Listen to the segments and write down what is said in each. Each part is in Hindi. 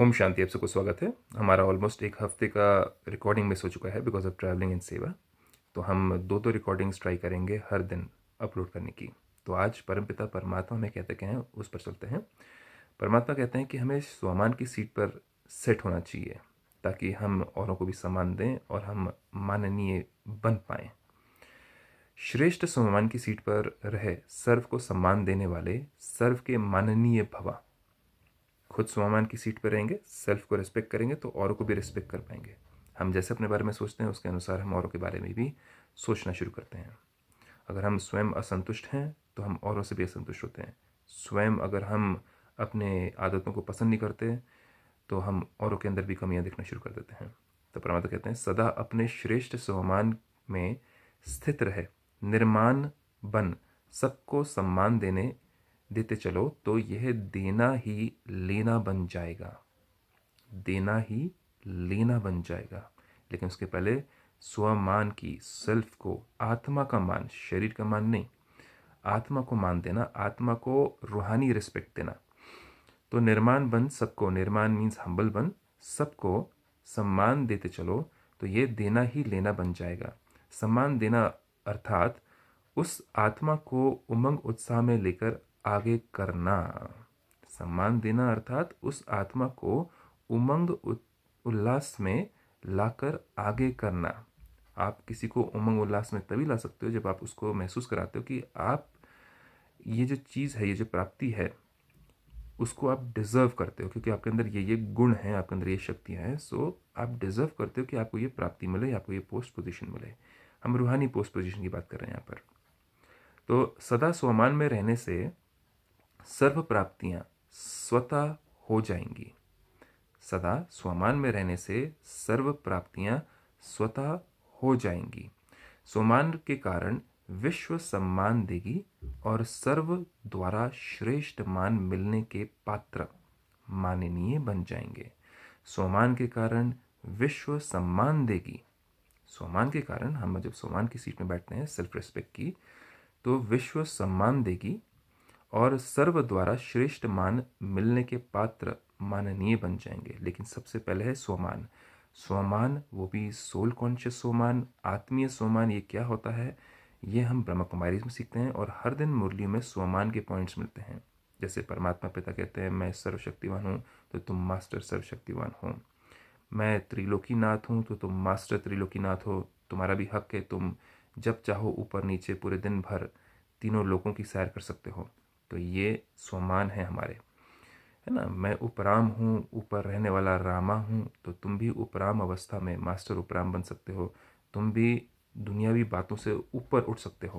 ओम शांति आप सबको स्वागत है हमारा ऑलमोस्ट एक हफ्ते का रिकॉर्डिंग मिस हो चुका है बिकॉज ऑफ ट्रैवलिंग इन सेवा तो हम दो दो रिकॉर्डिंग्स ट्राई करेंगे हर दिन अपलोड करने की तो आज परमपिता परमात्मा हमें कहते कहें हैं उस पर चलते हैं परमात्मा कहते हैं कि हमें स्वामान की सीट पर सेट होना चाहिए ताकि हम औरों को भी सम्मान दें और हम माननीय बन पाएँ श्रेष्ठ स्वामान की सीट पर रहे सर्व को सम्मान देने वाले सर्व के माननीय भवा खुद स्वामान की सीट पर रहेंगे सेल्फ को रिस्पेक्ट करेंगे तो औरों को भी रिस्पेक्ट कर पाएंगे हम जैसे अपने बारे में सोचते हैं उसके अनुसार हम औरों के बारे में भी सोचना शुरू करते हैं अगर हम स्वयं असंतुष्ट हैं तो हम औरों से भी असंतुष्ट होते हैं स्वयं अगर हम अपने आदतों को पसंद नहीं करते तो हम औरों के अंदर भी कमियाँ देखना शुरू कर देते हैं तो परमात्मा कहते हैं सदा अपने श्रेष्ठ स्वमान में स्थित रहे निर्माण बन सबको सम्मान देने देते चलो तो यह देना ही लेना बन जाएगा देना ही लेना बन जाएगा लेकिन उसके पहले स्वमान की सेल्फ को आत्मा का मान शरीर का मान नहीं आत्मा को मान देना आत्मा को रूहानी रिस्पेक्ट देना तो निर्माण बन सबको निर्माण मीन्स हम्बल बन सबको सम्मान देते चलो तो ये देना ही लेना बन जाएगा सम्मान देना अर्थात उस आत्मा को उमंग उत्साह में लेकर आगे करना सम्मान देना अर्थात उस आत्मा को उमंग उल्लास में लाकर आगे करना आप किसी को उमंग उल्लास में तभी ला सकते हो जब आप उसको महसूस कराते हो कि आप ये जो चीज़ है ये जो प्राप्ति है उसको आप डिज़र्व करते हो क्योंकि आपके अंदर ये ये गुण हैं आपके अंदर ये शक्तियाँ हैं सो आप डिज़र्व करते हो कि आपको ये प्राप्ति मिले आपको ये पोस्ट पोजीशन मिले हम रूहानी पोस्ट पोजीशन की बात कर रहे हैं यहाँ पर तो सदा स्वमान में रहने से सर्व प्राप्तियाँ स्वतः हो जाएंगी सदा स्वमान में रहने से सर्व प्राप्तियाँ स्वतः हो जाएंगी स्वमान के कारण विश्व सम्मान देगी और सर्व द्वारा श्रेष्ठ मान मिलने के पात्र माननीय बन जाएंगे स्वमान के कारण विश्व सम्मान देगी स्वमान के कारण हम जब स्वमान की सीट में बैठते हैं सेल्फ रिस्पेक्ट की तो विश्व सम्मान देगी और सर्व द्वारा श्रेष्ठ मान मिलने के पात्र माननीय बन जाएंगे लेकिन सबसे पहले है स्वमान स्वमान वो भी सोल कॉन्शियस स्वमान आत्मीय स्वमान ये क्या होता है ये हम ब्रह्म कुमारी में सीखते हैं और हर दिन मुरलियों में स्वमान के पॉइंट्स मिलते हैं जैसे परमात्मा पिता कहते हैं मैं सर्वशक्तिवान हूँ तो तुम मास्टर सर्वशक्तिवान हो मैं त्रिलोकीनाथ हूँ तो तुम मास्टर त्रिलोकीनाथ हो तुम्हारा भी हक है तुम जब चाहो ऊपर नीचे पूरे दिन भर तीनों लोगों की सैर कर सकते हो तो ये सोमान है हमारे है ना मैं उपराम हूँ ऊपर रहने वाला रामा हूँ तो तुम भी उपराम अवस्था में मास्टर उपराम बन सकते हो तुम भी दुनियावी बातों से ऊपर उठ सकते हो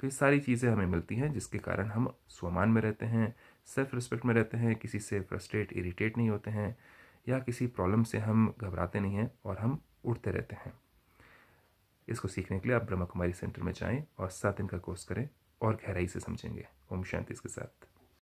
तो ये सारी चीज़ें हमें मिलती हैं जिसके कारण हम स्वमान में रहते हैं सेल्फ रिस्पेक्ट में रहते हैं किसी से फ्रस्ट्रेट इरिटेट नहीं होते हैं या किसी प्रॉब्लम से हम घबराते नहीं हैं और हम उठते रहते हैं इसको सीखने के लिए आप ब्रह्मा कुमारी सेंटर में जाएं और सात दिन का कोर्स करें और गहराई से समझेंगे ओम शांति इसके साथ